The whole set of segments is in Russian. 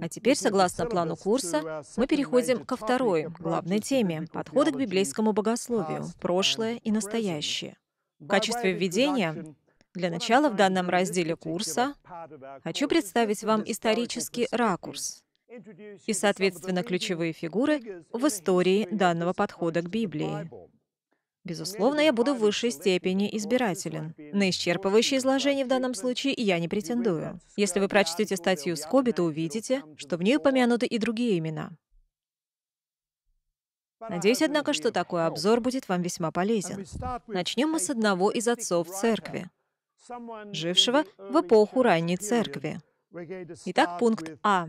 А теперь, согласно плану курса, uh, мы переходим ко второй главной теме — подхода к библейскому богословию, прошлое и настоящее. В качестве введения для начала в данном разделе курса хочу представить вам исторический ракурс и, соответственно, ключевые фигуры в истории данного подхода к Библии. Безусловно, я буду в высшей степени избирателен. На исчерпывающее изложение в данном случае я не претендую. Если вы прочтете статью Скоби, то увидите, что в ней упомянуты и другие имена. Надеюсь, однако, что такой обзор будет вам весьма полезен. Начнем мы с одного из отцов церкви, жившего в эпоху ранней церкви. Итак, пункт А.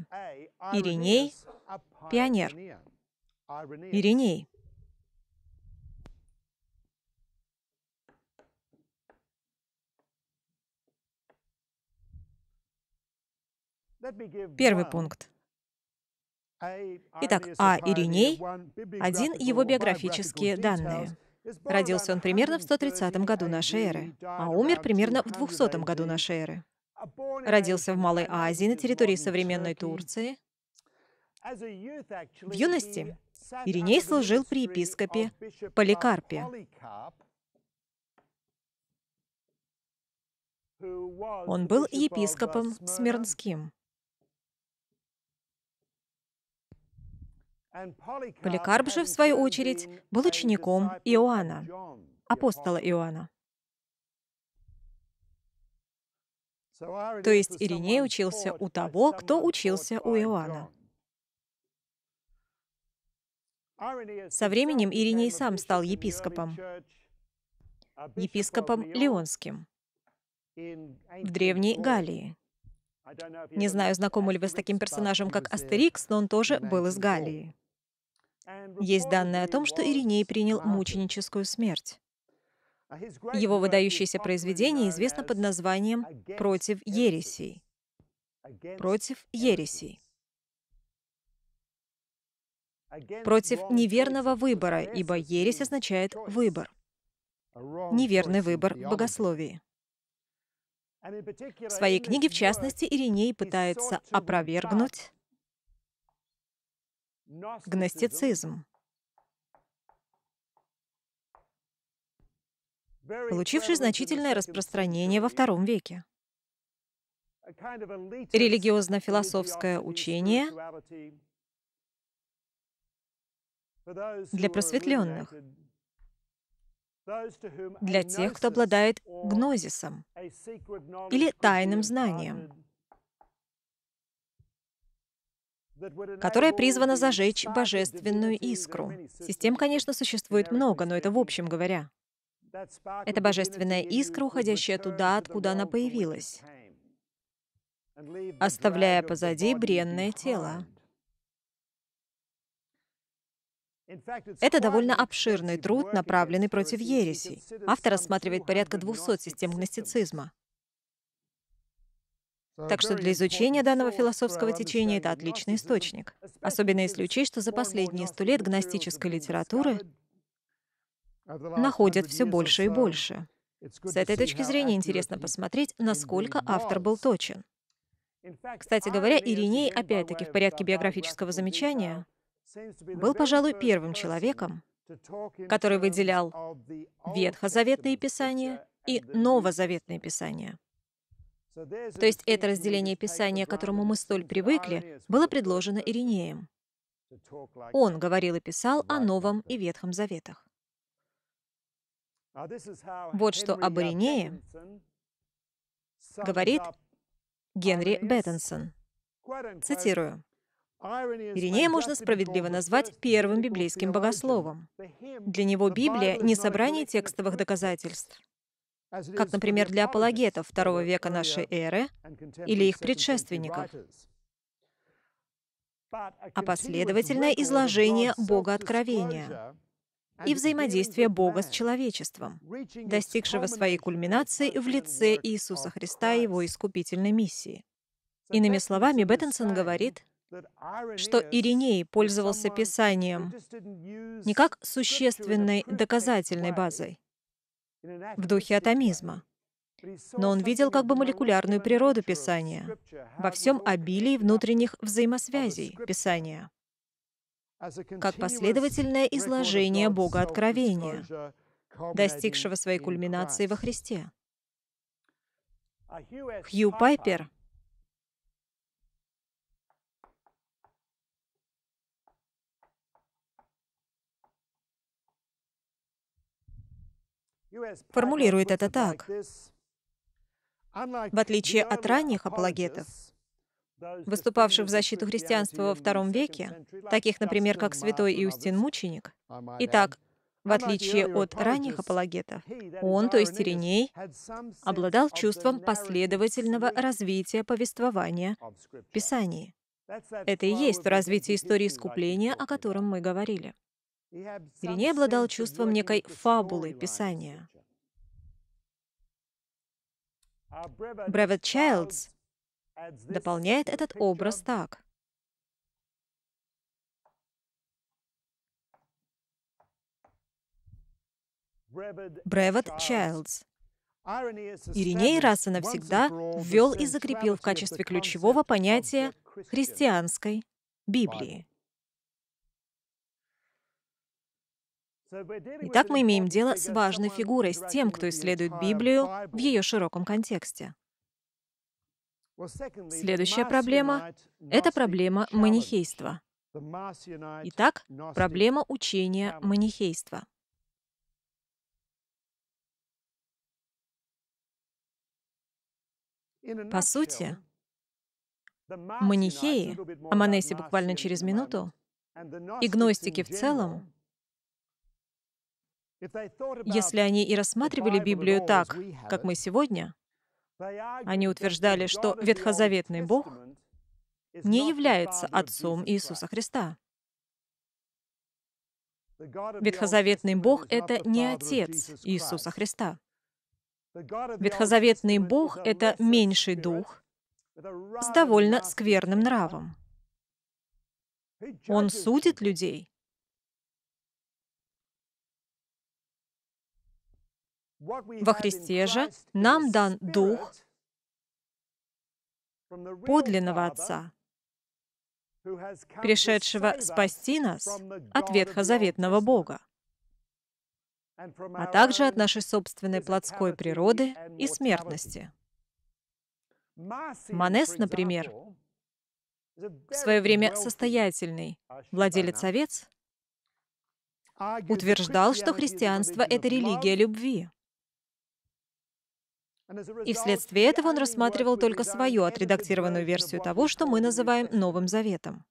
Ириней – пионер. Ириней – Первый пункт. Итак, А. Ириней, один его биографические данные. Родился он примерно в 130 а году нашей эры, а умер примерно в 200 году нашей эры. Родился в Малой Азии, на территории современной Турции. В юности Ириней служил при епископе Поликарпе, он был uh, епископом Смирнским. Поликарп же, в свою очередь, был учеником Иоанна, апостола Иоанна. То есть Ириней учился у того, кто учился у Иоанна. Со временем Ириней сам стал епископом, епископом Леонским в Древней Галлии. Не знаю, знакомы ли вы с таким персонажем, как Астерикс, но он тоже был из Галлии. Есть данные о том, что Ириней принял мученическую смерть. Uh, Его выдающееся произведение uh, известно под названием «Против ересей». «Против ересей». Против неверного выбора, ибо ересь означает «выбор». Неверный выбор богословии. В своей книге, в частности, Ириней пытается опровергнуть гностицизм. получивший значительное распространение во II веке. Религиозно-философское учение для просветленных, для тех, кто обладает гнозисом или тайным знанием, которая призвана зажечь божественную искру. Систем, конечно, существует много, но это в общем говоря. Это божественная искра, уходящая туда, откуда она появилась, оставляя позади бренное тело. Это довольно обширный труд, направленный против ересей. Автор рассматривает порядка 200 систем гностицизма. Так что для изучения данного философского течения это отличный источник. Особенно если учесть, что за последние сто лет гностической литературы находят все больше и больше. С этой точки зрения интересно посмотреть, насколько автор был точен. Кстати говоря, Ириней, опять-таки в порядке биографического замечания, был, пожалуй, первым человеком, который выделял ветхозаветные писания и новозаветные писания. То есть это разделение Писания, к которому мы столь привыкли, было предложено Иринеем. Он говорил и писал о Новом и Ветхом Заветах. Вот что об uh, Иринее говорит Генри Беттенсон. Цитирую. Иринея можно справедливо назвать первым библейским богословом. Для него Библия — не собрание текстовых доказательств как, например, для апологетов второго века нашей эры или их предшественников, а последовательное изложение Бога Откровения и взаимодействие Бога с человечеством, достигшего своей кульминации в лице Иисуса Христа и его искупительной миссии. Иными словами, Беттенсон говорит, что Ириней пользовался Писанием не как существенной доказательной базой, в духе атомизма. Но он видел как бы молекулярную природу Писания во всем обилии внутренних взаимосвязей Писания, как последовательное изложение Бога Откровения, достигшего своей кульминации во Христе. Хью Пайпер — формулирует это так. В отличие от ранних апологетов, выступавших в защиту христианства во втором веке, таких, например, как святой Иустин Мученик, итак, в отличие от ранних апологетов, он, то есть Ириней, обладал чувством последовательного развития повествования в Писании. Это и есть то развитие истории искупления, о котором мы говорили. Вернее, обладал чувством некой фабулы Писания. Бревет Чайлдс дополняет этот образ так. Бревет Чайлдс. Ириней раз и навсегда ввел и закрепил в качестве ключевого понятия христианской Библии. Итак, мы имеем дело с важной фигурой, с тем, кто исследует Библию в ее широком контексте. Следующая проблема — это проблема манихейства. Итак, проблема учения манихейства. По сути, манихеи, о Манесе буквально через минуту, и гностики в целом если они и рассматривали Библию так, как мы сегодня, они утверждали, что ветхозаветный Бог не является Отцом Иисуса Христа. Ветхозаветный Бог — это не Отец Иисуса Христа. Ветхозаветный Бог — это меньший дух с довольно скверным нравом. Он судит людей Во Христе же нам дан Дух подлинного Отца, пришедшего спасти нас от ветхозаветного Бога, а также от нашей собственной плотской природы и смертности. Манес, например, в свое время состоятельный uh, владелец овец, утверждал, что христианство — это религия любви. И вследствие этого он рассматривал только свою отредактированную версию того, что мы называем Новым Заветом.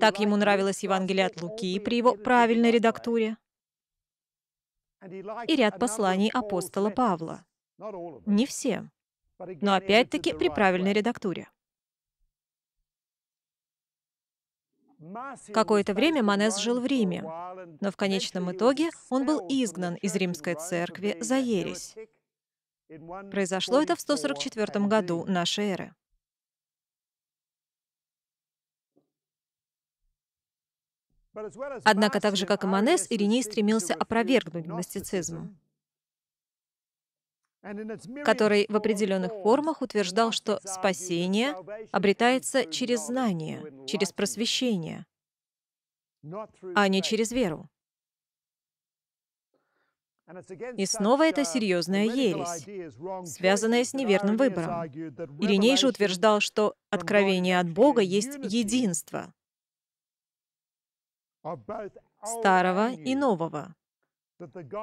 Так ему нравилось Евангелие от Луки при его правильной редактуре и ряд посланий апостола Павла. Не все, но опять-таки при правильной редактуре. Какое-то время Манес жил в Риме, но в конечном итоге он был изгнан из римской церкви за ересь Произошло это в 144 году нашей эры. Однако так же, как и Манес, Ириней стремился опровергнуть гностицизм, который в определенных формах утверждал, что спасение обретается через знание, через просвещение, а не через веру. И снова это uh, серьезная ересь, связанная с неверным выбором. Ириней же утверждал, что откровение от Бога есть единство старого и нового,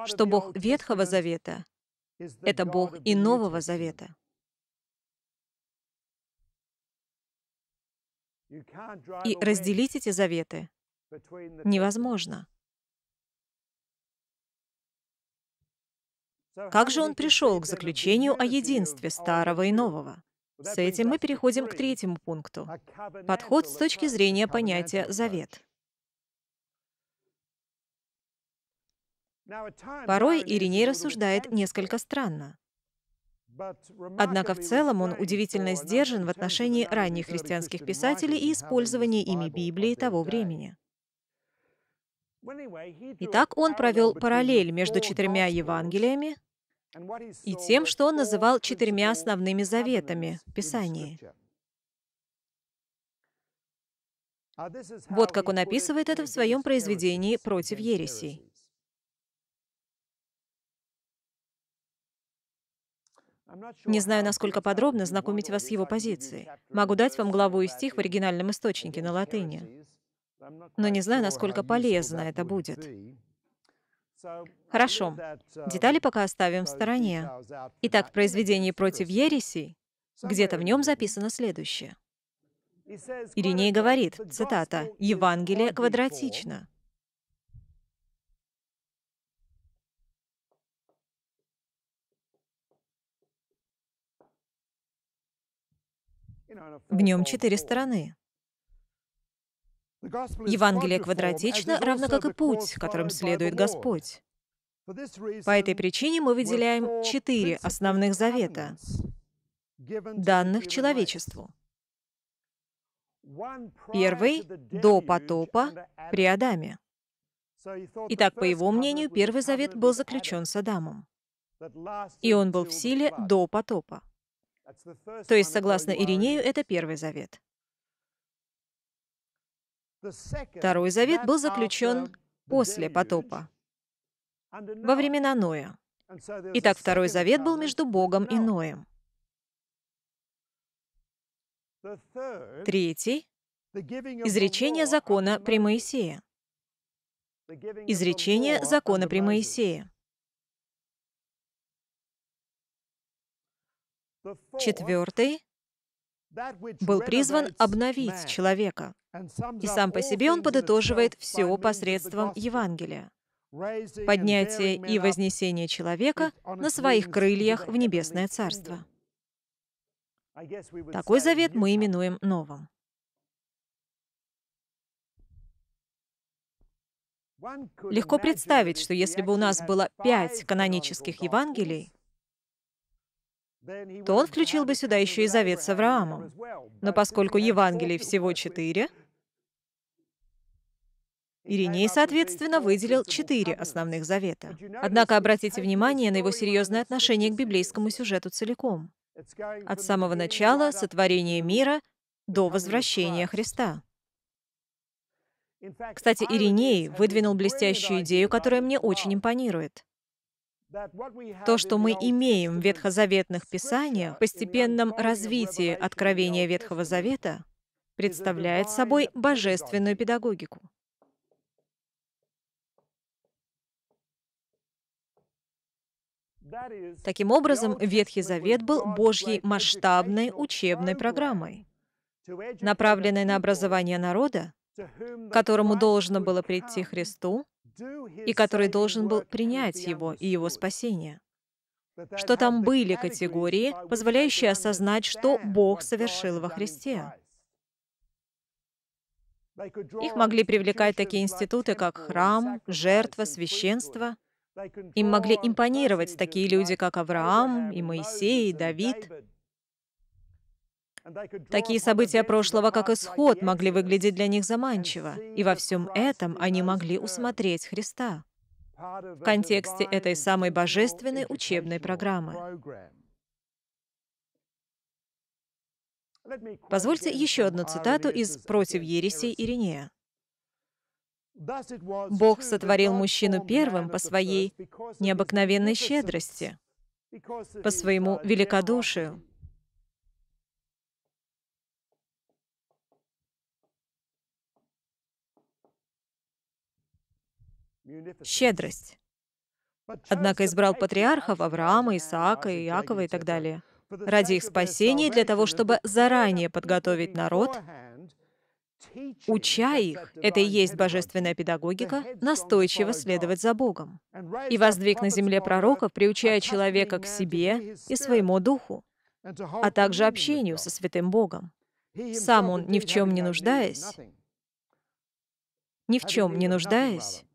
что Бог Ветхого Завета — это Бог и Нового Завета. И разделить эти заветы невозможно. Как же он пришел к заключению о единстве старого и нового? С этим мы переходим к третьему пункту. Подход с точки зрения понятия «завет». Порой Ириней рассуждает несколько странно. Однако в целом он удивительно сдержан в отношении ранних христианских писателей и использования ими Библии того времени. Итак, он провел параллель между четырьмя Евангелиями и тем, что он называл четырьмя основными заветами Писания. Вот как он описывает это в своем произведении «Против ересей». Не знаю, насколько подробно знакомить вас с его позицией. Могу дать вам главу и стих в оригинальном источнике на латыни но не знаю, насколько полезно это будет. Хорошо, детали пока оставим в стороне. Итак, в произведении «Против ересей» где-то в нем записано следующее. Ириней говорит, цитата, «Евангелие квадратично». В нем четыре стороны. Евангелие квадратично, равно как и путь, которым следует Господь. По этой причине мы выделяем четыре основных завета, данных человечеству. Первый — до потопа при Адаме. Итак, по его мнению, Первый Завет был заключен с Адамом. И он был в силе до потопа. То есть, согласно Иринею, это Первый Завет. Второй завет был заключен после потопа, во времена Ноя. Итак, второй завет был между Богом и Ноем. Третий — изречение закона при Моисее. Изречение закона при Моисее. Четвертый был призван обновить человека. И сам по себе он подытоживает все посредством Евангелия. Поднятие и вознесение человека на своих крыльях в небесное царство. Такой завет мы именуем новым. Легко представить, что если бы у нас было пять канонических Евангелий, то он включил бы сюда еще и завет с Авраамом. Но поскольку Евангелий всего четыре, Ириней, соответственно, выделил четыре основных завета. Однако обратите внимание на его серьезное отношение к библейскому сюжету целиком. От самого начала сотворения мира до возвращения Христа. Кстати, Ириней выдвинул блестящую идею, которая мне очень импонирует. То, что мы имеем в ветхозаветных писаниях, в постепенном развитии откровения Ветхого Завета, представляет собой божественную педагогику. Таким образом, Ветхий Завет был Божьей масштабной учебной программой, направленной на образование народа, которому должно было прийти Христу, и который должен был принять его и его спасение. Что там были категории, позволяющие осознать, что Бог совершил во Христе. Их могли привлекать такие институты, как храм, жертва, священство. Им могли импонировать такие люди, как Авраам, и Моисей, и Давид. Такие события прошлого, как исход, могли выглядеть для них заманчиво, и во всем этом они могли усмотреть Христа в контексте этой самой божественной учебной программы. Позвольте еще одну цитату из «Против ересей Иринея». «Бог сотворил мужчину первым по своей необыкновенной щедрости, по своему великодушию, щедрость. Однако избрал патриархов Авраама, Исаака, Иакова и так далее ради их спасения, для того, чтобы заранее подготовить народ, уча их, это и есть божественная педагогика, настойчиво следовать за Богом. И воздвиг на земле пророков, приучая человека к себе и своему духу, а также общению со святым Богом. Сам он, ни в чем не нуждаясь, ни в чем не нуждаясь,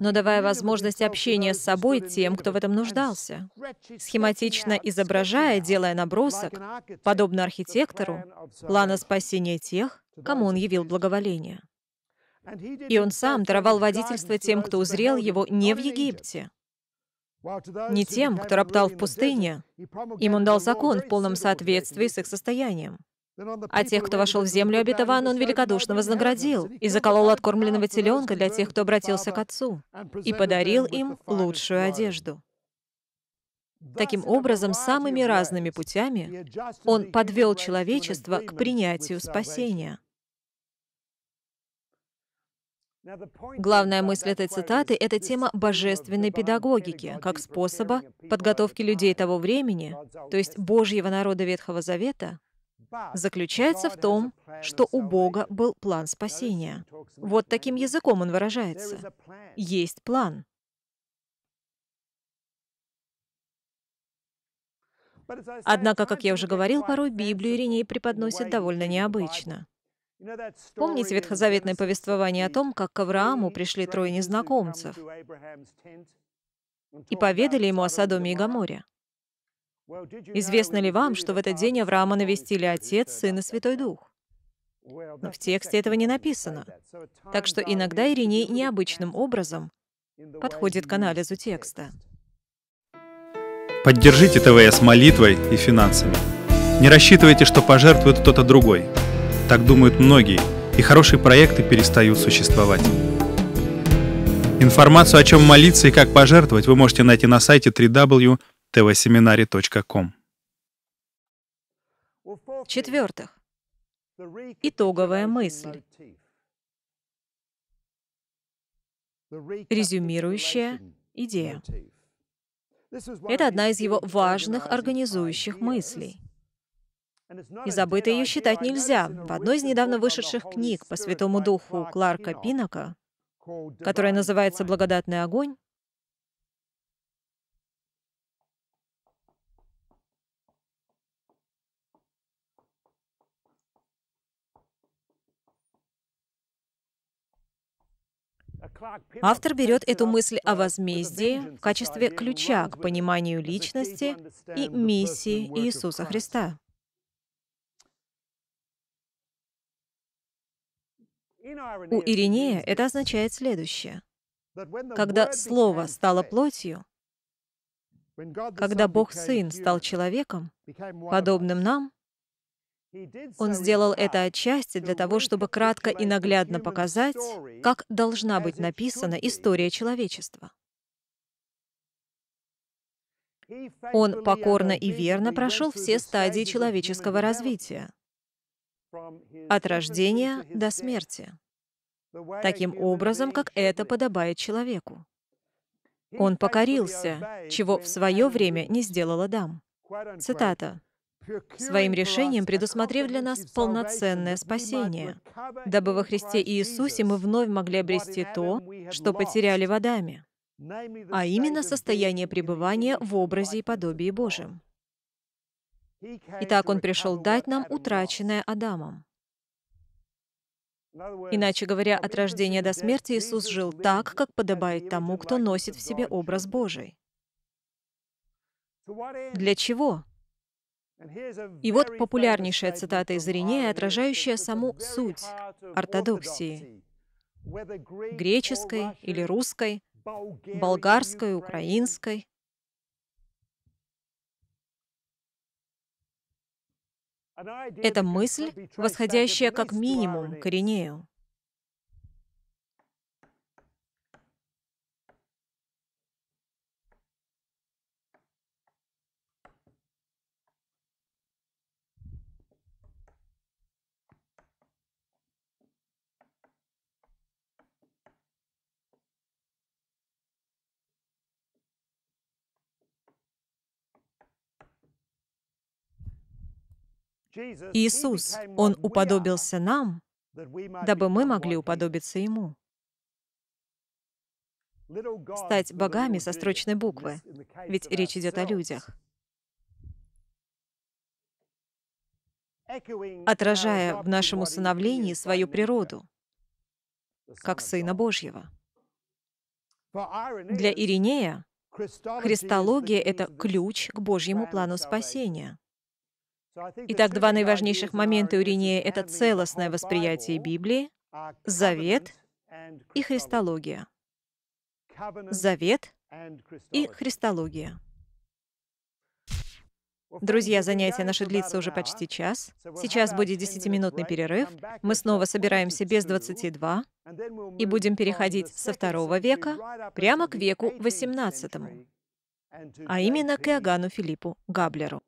но давая возможность общения с собой тем, кто в этом нуждался. Схематично изображая, делая набросок, подобно архитектору, плана спасения тех, кому он явил благоволение. И он сам даровал водительство тем, кто узрел его не в Египте, не тем, кто роптал в пустыне. Им он дал закон в полном соответствии с их состоянием. А тех, кто вошел в землю обетован, он великодушно вознаградил и заколол откормленного теленка для тех, кто обратился к отцу, и подарил им лучшую одежду. Таким образом, самыми разными путями он подвел человечество к принятию спасения. Главная мысль этой цитаты — это тема божественной педагогики, как способа подготовки людей того времени, то есть Божьего народа Ветхого Завета, заключается в том, что у Бога был план спасения. Вот таким языком он выражается. Есть план. Однако, как я уже говорил, порой Библию Ириней преподносит довольно необычно. Помните ветхозаветное повествование о том, как к Аврааму пришли трое незнакомцев и поведали ему о Содоме и Гаморе? Известно ли вам, что в этот день Авраама навестили Отец, Сын и Святой Дух? Но в тексте этого не написано. Так что иногда Ириней необычным образом подходит к анализу текста. Поддержите ТВС молитвой и финансами. Не рассчитывайте, что пожертвует кто-то другой. Так думают многие, и хорошие проекты перестают существовать. Информацию, о чем молиться и как пожертвовать, вы можете найти на сайте www tvseminari.com. четвертых итоговая мысль, резюмирующая идея. Это одна из его важных организующих мыслей. И забыто ее считать нельзя. В одной из недавно вышедших книг по Святому Духу Кларка Пинака, которая называется «Благодатный огонь», Автор берет эту мысль о возмездии в качестве ключа к пониманию личности и миссии Иисуса Христа. У Иринея это означает следующее. Когда Слово стало плотью, когда Бог Сын стал человеком, подобным нам, он сделал это отчасти для того, чтобы кратко и наглядно показать, как должна быть написана история человечества. Он покорно и верно прошел все стадии человеческого развития, от рождения до смерти, таким образом, как это подобает человеку. Он покорился, чего в свое время не сделала дам. Цитата своим решением предусмотрев для нас полноценное спасение, дабы во Христе Иисусе мы вновь могли обрести то, что потеряли в Адаме, а именно состояние пребывания в образе и подобии Божьем. Итак, Он пришел дать нам утраченное Адамом. Иначе говоря, от рождения до смерти Иисус жил так, как подобает тому, кто носит в себе образ Божий. Для чего? И вот популярнейшая цитата из Иринея, отражающая саму суть ортодоксии, греческой или русской, болгарской, украинской. Это мысль, восходящая как минимум к Иринею. Иисус, Он уподобился нам, дабы мы могли уподобиться Ему. Стать богами со строчной буквы, ведь речь идет о людях. отражая в нашем усыновлении свою природу, как Сына Божьего. Для Иринея христология — это ключ к Божьему плану спасения. Итак, два наиважнейших момента у Иринея — это целостное восприятие Библии, uh, завет и христология. Завет и христология. Друзья, занятие наше длится уже почти час. Сейчас будет 10-минутный перерыв. Мы снова собираемся без 22 и будем переходить со второго века прямо к веку 18, а именно к Иоганну Филиппу Габлеру.